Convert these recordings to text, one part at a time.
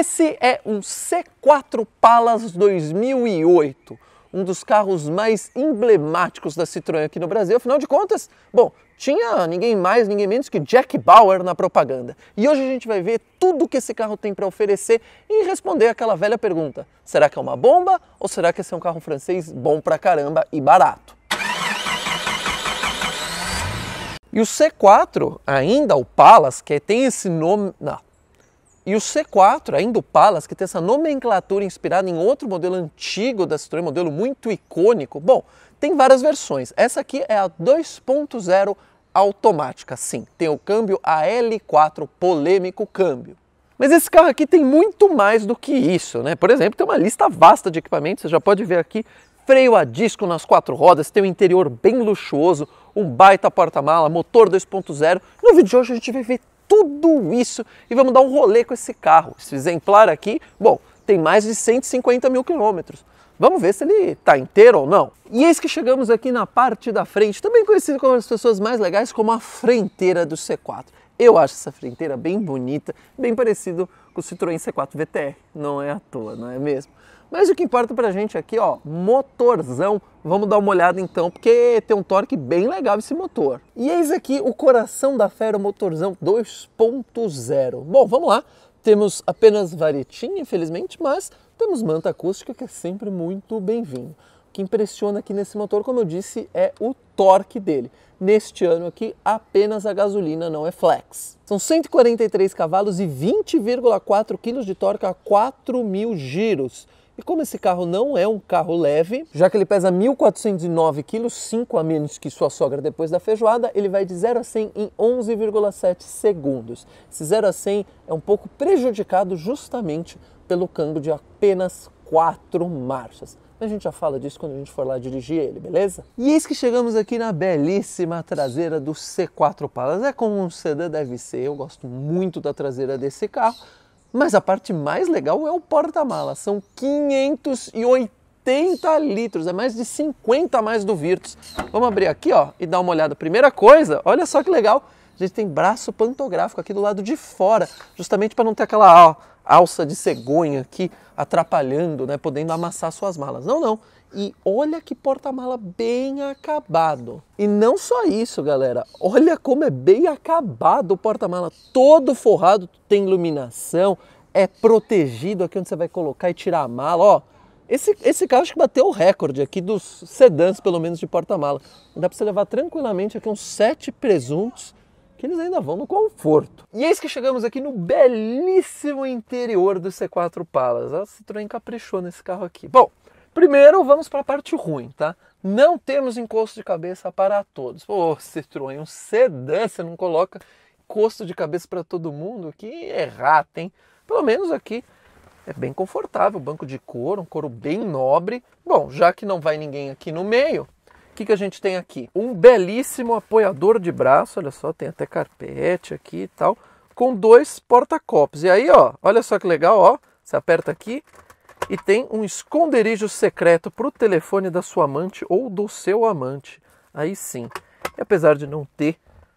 Esse é um C4 Palas 2008, um dos carros mais emblemáticos da Citroën aqui no Brasil. Afinal de contas, bom, tinha ninguém mais, ninguém menos que Jack Bauer na propaganda. E hoje a gente vai ver tudo que esse carro tem para oferecer e responder aquela velha pergunta: será que é uma bomba ou será que esse é um carro francês bom pra caramba e barato? E o C4, ainda o Palas, que tem esse nome. Não, e o C4, ainda o Palas que tem essa nomenclatura inspirada em outro modelo antigo da Citroën, modelo muito icônico. Bom, tem várias versões. Essa aqui é a 2.0 automática, sim. Tem o câmbio AL4, polêmico câmbio. Mas esse carro aqui tem muito mais do que isso, né? Por exemplo, tem uma lista vasta de equipamentos, você já pode ver aqui, freio a disco nas quatro rodas, tem um interior bem luxuoso, um baita porta-mala, motor 2.0. No vídeo de hoje a gente vai ver tudo isso e vamos dar um rolê com esse carro. Esse exemplar aqui, bom, tem mais de 150 mil quilômetros. Vamos ver se ele está inteiro ou não. E eis que chegamos aqui na parte da frente, também conhecido como as pessoas mais legais como a frenteira do C4. Eu acho essa frenteira bem bonita, bem parecido com o Citroën C4 VTR. Não é à toa, não é mesmo? Mas o que importa pra gente aqui, ó, motorzão. Vamos dar uma olhada então, porque tem um torque bem legal esse motor. E eis aqui o coração da fera, o motorzão 2.0. Bom, vamos lá. Temos apenas varetinha, infelizmente, mas temos manta acústica, que é sempre muito bem-vindo. O que impressiona aqui nesse motor, como eu disse, é o torque dele. Neste ano aqui, apenas a gasolina não é flex. São 143 cavalos e 20,4 kg de torque a 4 mil giros. E como esse carro não é um carro leve, já que ele pesa 1.409 kg, 5 a menos que sua sogra depois da feijoada, ele vai de 0 a 100 em 11,7 segundos. Esse 0 a 100 é um pouco prejudicado justamente pelo câmbio de apenas 4 marchas. Mas a gente já fala disso quando a gente for lá dirigir ele, beleza? E eis que chegamos aqui na belíssima traseira do C4 Palas. É como um sedã deve ser, eu gosto muito da traseira desse carro. Mas a parte mais legal é o porta-mala. São 580 litros, é mais de 50 a mais do Virtus. Vamos abrir aqui ó, e dar uma olhada. Primeira coisa, olha só que legal, a gente tem braço pantográfico aqui do lado de fora, justamente para não ter aquela ó, alça de cegonha aqui atrapalhando, né, podendo amassar suas malas. Não, não. E olha que porta-mala bem acabado. E não só isso, galera. Olha como é bem acabado o porta-mala. Todo forrado, tem iluminação, é protegido aqui é onde você vai colocar e tirar a mala. Ó, esse, esse carro acho que bateu o recorde aqui dos sedãs, pelo menos de porta-mala. Dá para você levar tranquilamente aqui uns sete presuntos que eles ainda vão no conforto. E eis que chegamos aqui no belíssimo interior do C4 Palas. A Citroën caprichou nesse carro aqui. Bom, Primeiro, vamos para a parte ruim, tá? Não temos encosto de cabeça para todos. Pô, Citroën, um sedã, você não coloca encosto de cabeça para todo mundo? Que errata, hein? Pelo menos aqui é bem confortável, banco de couro, um couro bem nobre. Bom, já que não vai ninguém aqui no meio, o que, que a gente tem aqui? Um belíssimo apoiador de braço, olha só, tem até carpete aqui e tal, com dois porta-copos. E aí, ó, olha só que legal, ó, você aperta aqui, e tem um esconderijo secreto para o telefone da sua amante ou do seu amante. Aí sim. E apesar de não ter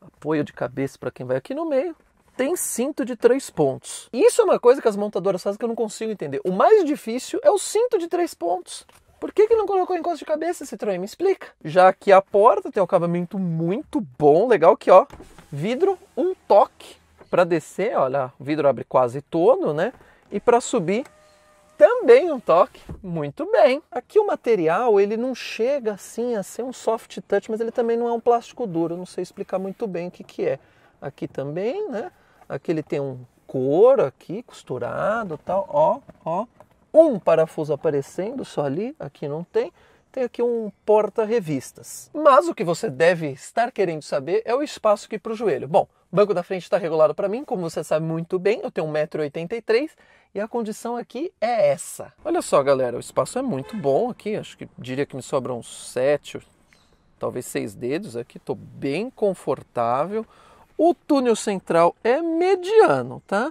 apoio de cabeça para quem vai aqui no meio, tem cinto de três pontos. isso é uma coisa que as montadoras fazem que eu não consigo entender. O mais difícil é o cinto de três pontos. Por que, que não colocou encosto de cabeça esse trem? Me explica. Já que a porta tem um acabamento muito bom, legal que ó, vidro um toque para descer, olha, o vidro abre quase todo, né? E para subir também um toque, muito bem. Aqui o material, ele não chega assim a ser um soft touch, mas ele também não é um plástico duro, não sei explicar muito bem o que, que é. Aqui também, né? Aqui ele tem um couro aqui, costurado tal, ó, ó. Um parafuso aparecendo só ali, aqui não tem. Tem aqui um porta-revistas. Mas o que você deve estar querendo saber é o espaço aqui para o joelho. Bom, Banco da frente está regulado para mim, como você sabe muito bem, eu tenho 1,83m e a condição aqui é essa. Olha só, galera, o espaço é muito bom aqui, acho que diria que me sobram uns 7, talvez 6 dedos aqui, estou bem confortável. O túnel central é mediano, tá?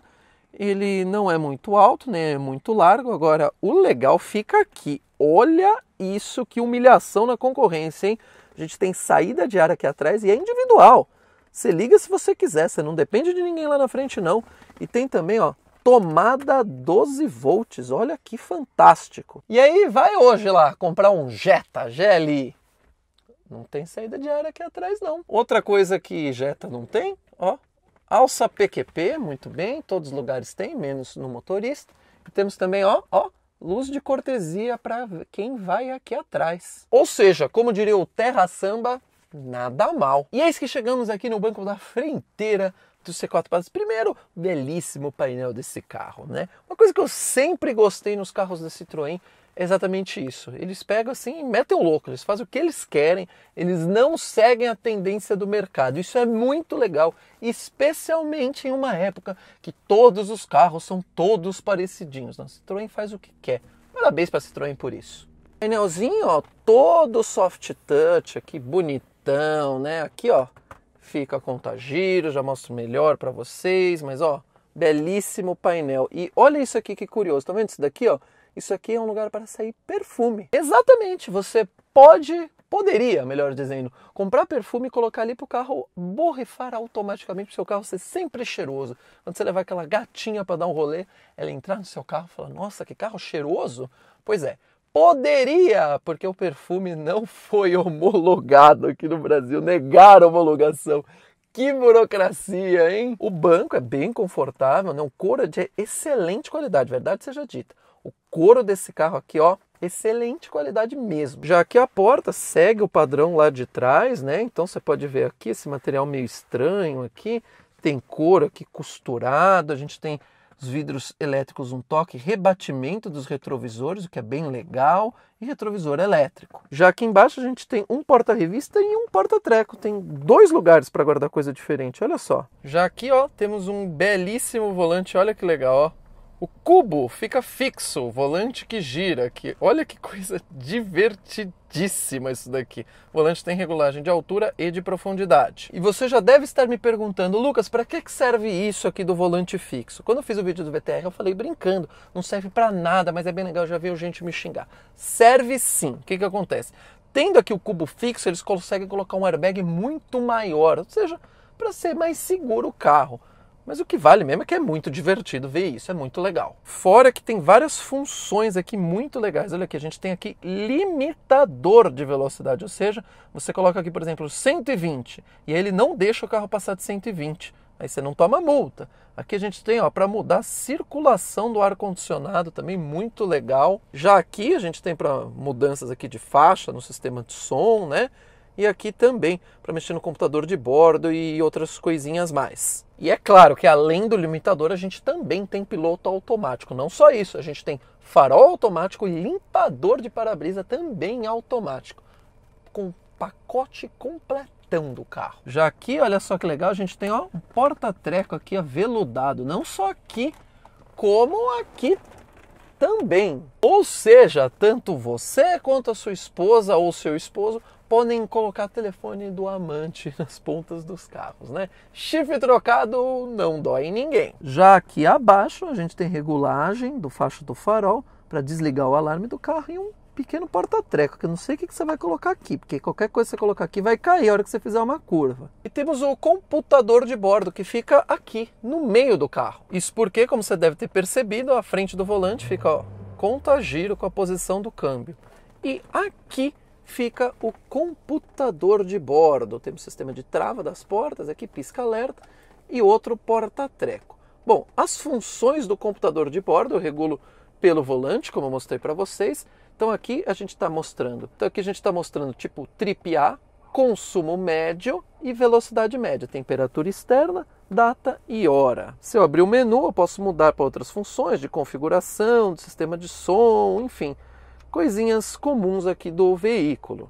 Ele não é muito alto, nem é muito largo, agora o legal fica aqui. Olha isso, que humilhação na concorrência, hein? A gente tem saída de ar aqui atrás e é individual. Você liga se você quiser, você não depende de ninguém lá na frente não. E tem também, ó, tomada 12 volts. Olha que fantástico. E aí vai hoje lá comprar um Jetta GLI. Não tem saída de ar aqui atrás não. Outra coisa que Jetta não tem, ó, alça PQP, muito bem, todos os lugares tem, menos no motorista. E temos também, ó, ó, luz de cortesia para quem vai aqui atrás. Ou seja, como diria o Terra Samba, nada mal. E eis é que chegamos aqui no banco da fronteira do C4 Passos. Primeiro, belíssimo painel desse carro, né? Uma coisa que eu sempre gostei nos carros da Citroën é exatamente isso. Eles pegam assim e metem o louco, eles fazem o que eles querem, eles não seguem a tendência do mercado. Isso é muito legal, especialmente em uma época que todos os carros são todos parecidinhos. A Citroën faz o que quer. Parabéns para a Citroën por isso. Painelzinho, ó, todo soft touch aqui, bonito então, né? Aqui, ó, fica a conta tá giro, já mostro melhor para vocês, mas ó, belíssimo painel. E olha isso aqui que curioso, tá vendo isso daqui, ó? Isso aqui é um lugar para sair perfume. Exatamente, você pode, poderia, melhor dizendo, comprar perfume e colocar ali para o carro borrifar automaticamente para o seu carro ser sempre cheiroso. Quando você levar aquela gatinha para dar um rolê, ela entrar no seu carro e falar, nossa, que carro cheiroso. Pois é, poderia, porque o perfume não foi homologado aqui no Brasil, negaram homologação. Que burocracia, hein? O banco é bem confortável, né? O couro é de excelente qualidade, verdade seja dita. O couro desse carro aqui, ó, excelente qualidade mesmo. Já que a porta segue o padrão lá de trás, né? Então você pode ver aqui esse material meio estranho aqui, tem couro aqui costurado, a gente tem os vidros elétricos um toque rebatimento dos retrovisores, o que é bem legal, e retrovisor elétrico. Já aqui embaixo a gente tem um porta-revista e um porta-treco, tem dois lugares para guardar coisa diferente, olha só. Já aqui ó, temos um belíssimo volante, olha que legal, ó. O cubo fica fixo, o volante que gira, que olha que coisa divertidíssima isso daqui. O volante tem regulagem de altura e de profundidade. E você já deve estar me perguntando, Lucas, para que serve isso aqui do volante fixo? Quando eu fiz o vídeo do VTR, eu falei brincando, não serve para nada, mas é bem legal, já veio gente me xingar. Serve sim. O que que acontece? Tendo aqui o cubo fixo, eles conseguem colocar um airbag muito maior, ou seja, para ser mais seguro o carro. Mas o que vale mesmo é que é muito divertido ver isso, é muito legal. Fora que tem várias funções aqui muito legais. Olha aqui, a gente tem aqui limitador de velocidade, ou seja, você coloca aqui, por exemplo, 120 e aí ele não deixa o carro passar de 120 aí você não toma multa. Aqui a gente tem ó para mudar a circulação do ar condicionado também muito legal. Já aqui a gente tem para mudanças aqui de faixa no sistema de som, né? e aqui também para mexer no computador de bordo e outras coisinhas mais. E é claro que além do limitador, a gente também tem piloto automático. Não só isso, a gente tem farol automático e limpador de para-brisa também automático, com pacote completão do carro. Já aqui, olha só que legal, a gente tem ó, um porta-treco aqui aveludado, não só aqui, como aqui também. Ou seja, tanto você quanto a sua esposa ou seu esposo podem colocar telefone do amante nas pontas dos carros, né? Chifre trocado não dói em ninguém. Já aqui abaixo a gente tem regulagem do facho do farol para desligar o alarme do carro e um pequeno porta-treco, que eu não sei o que você vai colocar aqui, porque qualquer coisa que você colocar aqui vai cair a hora que você fizer uma curva. E temos o computador de bordo que fica aqui, no meio do carro. Isso porque, como você deve ter percebido, a frente do volante fica ó, conta giro com a posição do câmbio. E aqui fica o computador de bordo. Temos o sistema de trava das portas, aqui pisca-alerta, e outro porta-treco. Bom, as funções do computador de bordo eu regulo pelo volante, como eu mostrei para vocês, então aqui a gente está mostrando. Então aqui a gente está mostrando tipo trip A, consumo médio e velocidade média, temperatura externa, data e hora. Se eu abrir o menu, eu posso mudar para outras funções de configuração, de sistema de som, enfim, coisinhas comuns aqui do veículo.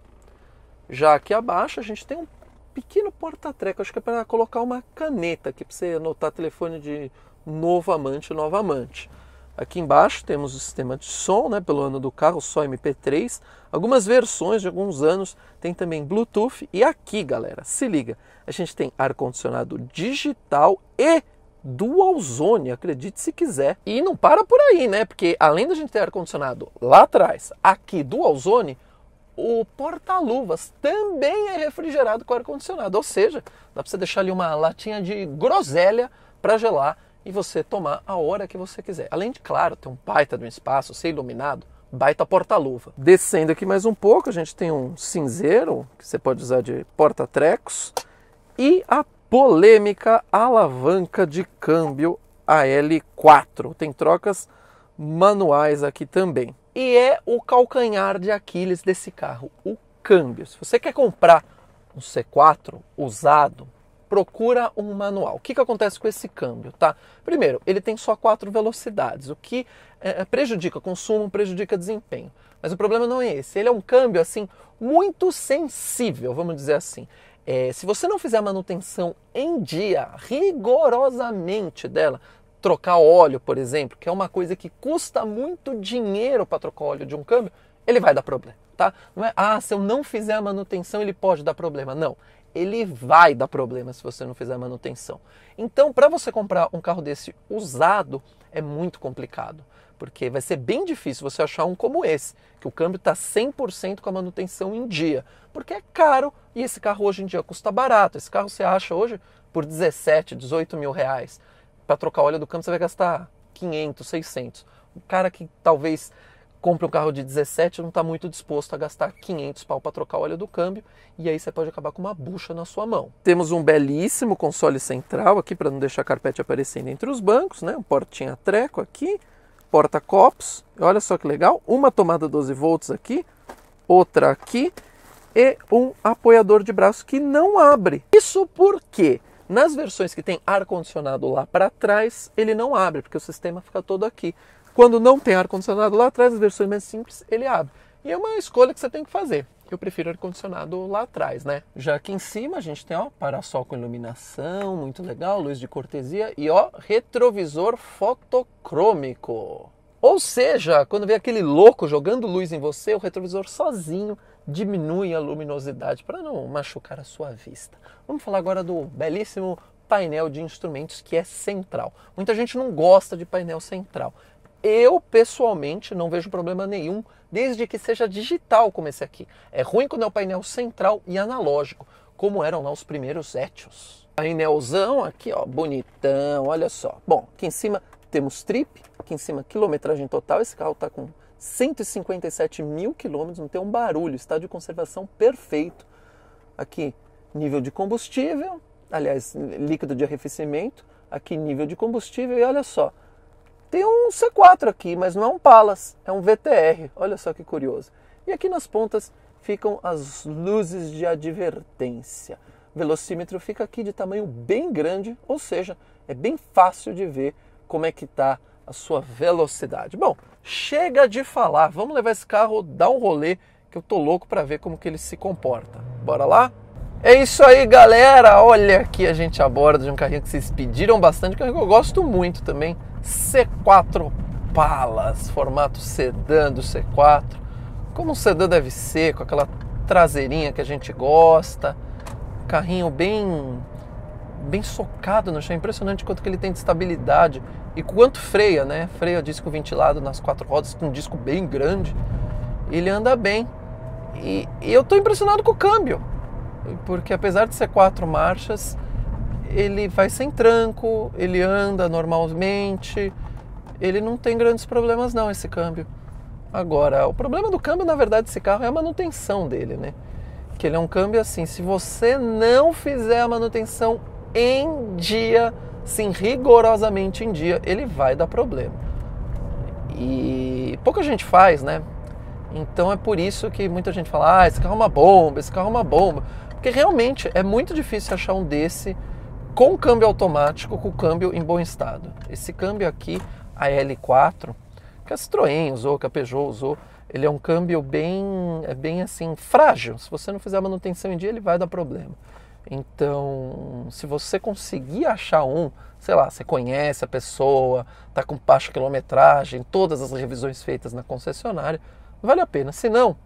Já aqui abaixo a gente tem um pequeno porta-treco, acho que é para colocar uma caneta aqui para você anotar telefone de novo amante, nova amante. Aqui embaixo temos o sistema de som, né, pelo ano do carro, só MP3. Algumas versões de alguns anos tem também Bluetooth. E aqui, galera, se liga, a gente tem ar-condicionado digital e dual zone, acredite se quiser. E não para por aí, né? Porque além da gente ter ar-condicionado lá atrás, aqui dual zone, o porta-luvas também é refrigerado com ar-condicionado. Ou seja, dá para você deixar ali uma latinha de groselha para gelar e você tomar a hora que você quiser. Além de, claro, ter um baita de um espaço, ser iluminado, baita porta-luva. Descendo aqui mais um pouco, a gente tem um cinzeiro, que você pode usar de porta-trecos, e a polêmica alavanca de câmbio AL4. Tem trocas manuais aqui também. E é o calcanhar de Aquiles desse carro, o câmbio. Se você quer comprar um C4 usado, procura um manual. O que, que acontece com esse câmbio? Tá? Primeiro, ele tem só quatro velocidades, o que é, é prejudica consumo, prejudica desempenho. Mas o problema não é esse. Ele é um câmbio assim muito sensível, vamos dizer assim. É, se você não fizer a manutenção em dia, rigorosamente dela, trocar óleo, por exemplo, que é uma coisa que custa muito dinheiro para trocar óleo de um câmbio, ele vai dar problema, tá? Não é, ah, se eu não fizer a manutenção, ele pode dar problema. Não, ele vai dar problema se você não fizer manutenção. Então, para você comprar um carro desse usado, é muito complicado, porque vai ser bem difícil você achar um como esse, que o câmbio está 100% com a manutenção em dia, porque é caro e esse carro hoje em dia custa barato. Esse carro você acha hoje por 17, 18 mil reais. Para trocar o óleo do câmbio você vai gastar 500, 600. O cara que talvez compra um carro de 17 não está muito disposto a gastar 500 pau para trocar o óleo do câmbio e aí você pode acabar com uma bucha na sua mão. Temos um belíssimo console central aqui para não deixar a carpete aparecendo entre os bancos, né? Um portinha treco aqui, porta-copos, olha só que legal, uma tomada 12 volts aqui, outra aqui e um apoiador de braço que não abre. Isso porque nas versões que tem ar-condicionado lá para trás, ele não abre, porque o sistema fica todo aqui. Quando não tem ar-condicionado lá atrás, as versões mais simples, ele abre. E é uma escolha que você tem que fazer. Eu prefiro ar-condicionado lá atrás, né? Já aqui em cima a gente tem, ó, parasol com iluminação, muito legal, luz de cortesia e, ó, retrovisor fotocrômico. Ou seja, quando vem aquele louco jogando luz em você, o retrovisor sozinho diminui a luminosidade para não machucar a sua vista. Vamos falar agora do belíssimo painel de instrumentos que é central. Muita gente não gosta de painel central. Eu pessoalmente não vejo problema nenhum, desde que seja digital como esse aqui. É ruim quando é o painel central e analógico, como eram lá os primeiros Etios. Painelzão aqui, ó, bonitão, olha só. Bom, aqui em cima temos trip, aqui em cima quilometragem total. Esse carro está com 157 mil quilômetros, não tem um barulho, Está de conservação perfeito. Aqui nível de combustível, aliás, líquido de arrefecimento, aqui nível de combustível e olha só, tem um C4 aqui, mas não é um Palas, é um VTR. Olha só que curioso. E aqui nas pontas ficam as luzes de advertência. O velocímetro fica aqui de tamanho bem grande, ou seja, é bem fácil de ver como é que está a sua velocidade. Bom, chega de falar, vamos levar esse carro, dar um rolê, que eu tô louco para ver como que ele se comporta. Bora lá? É isso aí, galera! Olha aqui a gente aborda de um carrinho que vocês pediram bastante, que é eu gosto muito também. C4 Palas, formato sedã do C4. Como um sedã deve ser, com aquela traseirinha que a gente gosta. Carrinho bem bem socado no chão, impressionante quanto que ele tem de estabilidade e quanto freia, né? Freia disco ventilado nas quatro rodas, é um disco bem grande. Ele anda bem. E, e eu estou impressionado com o câmbio, porque apesar de ser quatro marchas, ele vai sem tranco, ele anda normalmente, ele não tem grandes problemas não esse câmbio. Agora, o problema do câmbio, na verdade, desse carro é a manutenção dele, né? Que ele é um câmbio assim, se você não fizer a manutenção em dia, sim, rigorosamente em dia, ele vai dar problema. E pouca gente faz, né? Então é por isso que muita gente fala: ah, esse carro é uma bomba, esse carro é uma bomba. Porque realmente é muito difícil achar um desse com câmbio automático, com câmbio em bom estado. Esse câmbio aqui, a L4, que a é Citroën usou, que a Peugeot usou, ele é um câmbio bem, é bem assim, frágil. Se você não fizer a manutenção em dia, ele vai dar problema. Então, se você conseguir achar um, sei lá, você conhece a pessoa, está com baixa quilometragem, todas as revisões feitas na concessionária, vale a pena. Se não,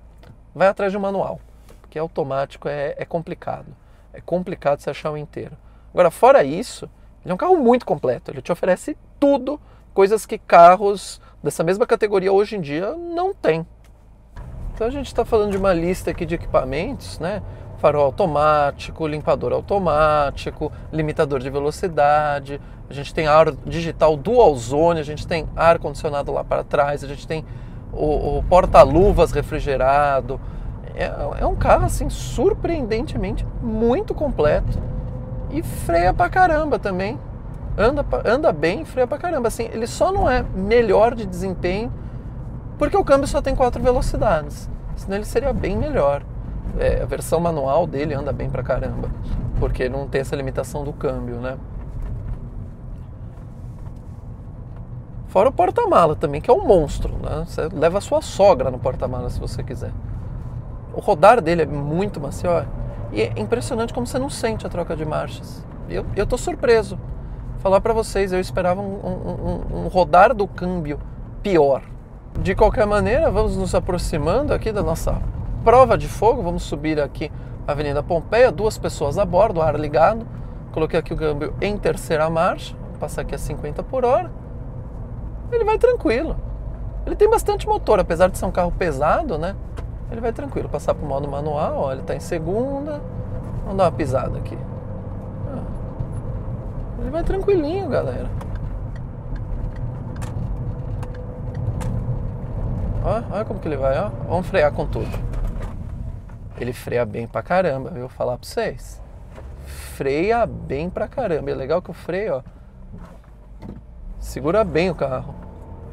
vai atrás de um manual, porque automático é, é complicado. É complicado você achar um inteiro. Agora, fora isso, ele é um carro muito completo. Ele te oferece tudo, coisas que carros dessa mesma categoria hoje em dia não tem. Então a gente está falando de uma lista aqui de equipamentos, né? Farol automático, limpador automático, limitador de velocidade, a gente tem ar digital dual zone, a gente tem ar condicionado lá para trás, a gente tem o, o porta-luvas refrigerado. É, é um carro assim surpreendentemente muito completo e freia pra caramba também. Anda, anda bem, freia pra caramba. Assim, ele só não é melhor de desempenho porque o câmbio só tem quatro velocidades. Senão ele seria bem melhor. É, a versão manual dele anda bem pra caramba, porque não tem essa limitação do câmbio, né? Fora o porta-mala também, que é um monstro, né? Você leva a sua sogra no porta-mala se você quiser. O rodar dele é muito macio, ó. E é impressionante como você não sente a troca de marchas. Eu, eu tô surpreso. Falar para vocês, eu esperava um, um, um, um rodar do câmbio pior. De qualquer maneira, vamos nos aproximando aqui da nossa prova de fogo. Vamos subir aqui a Avenida Pompeia, duas pessoas a bordo, ar ligado. Coloquei aqui o câmbio em terceira marcha, vou passar aqui a 50 por hora. Ele vai tranquilo. Ele tem bastante motor, apesar de ser um carro pesado, né? ele vai tranquilo passar para o modo manual, ó, ele está em segunda, vamos dar uma pisada aqui. Ah, ele vai tranquilinho, galera. Olha, olha como que ele vai, ó. Vamos frear com tudo. Ele freia bem pra caramba, viu? Falar pra vocês. Freia bem pra caramba. é legal que o freio, ó. Segura bem o carro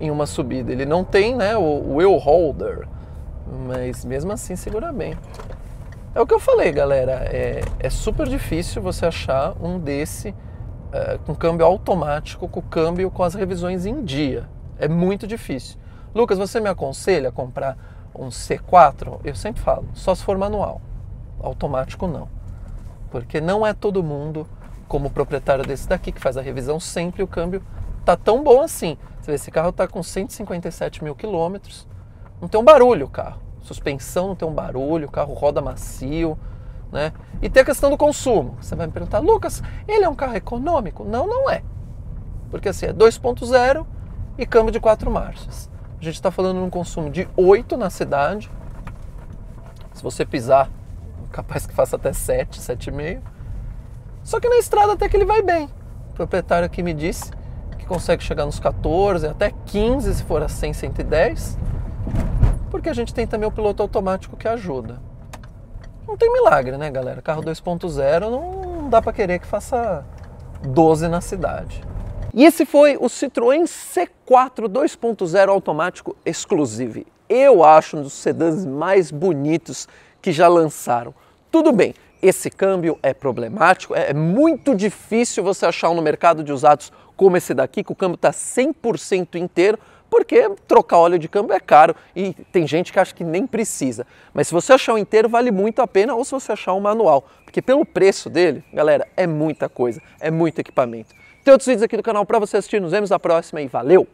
em uma subida. Ele não tem, né, o, o wheel holder. Mas mesmo assim segura bem. É o que eu falei, galera. É, é super difícil você achar um desse uh, com câmbio automático, com câmbio com as revisões em dia. É muito difícil. Lucas, você me aconselha a comprar um C4? Eu sempre falo, só se for manual. Automático não. Porque não é todo mundo, como o proprietário desse daqui, que faz a revisão sempre, o câmbio tá tão bom assim. Você vê, esse carro tá com 157 mil quilômetros, não tem um barulho o carro. Suspensão não tem um barulho, o carro roda macio, né? E tem a questão do consumo. Você vai me perguntar, Lucas, ele é um carro econômico? Não, não é. Porque assim, é 2.0 e câmbio de quatro marchas. A gente está falando de um consumo de 8 na cidade. Se você pisar, capaz que faça até 7, 7,5. Só que na estrada até que ele vai bem. O proprietário aqui me disse que consegue chegar nos 14, até 15 se for a 100, 110 porque a gente tem também o piloto automático que ajuda. Não tem milagre, né, galera? Carro 2.0 não dá para querer que faça 12 na cidade. E esse foi o Citroën C4 2.0 automático exclusivo. Eu acho um dos sedãs mais bonitos que já lançaram. Tudo bem, esse câmbio é problemático, é, é muito difícil você achar um no mercado de usados como esse daqui, que o câmbio está 100% inteiro, porque trocar óleo de câmbio é caro e tem gente que acha que nem precisa. Mas se você achar o inteiro, vale muito a pena, ou se você achar um manual, porque pelo preço dele, galera, é muita coisa, é muito equipamento. Tem outros vídeos aqui do canal para você assistir, nos vemos na próxima e valeu!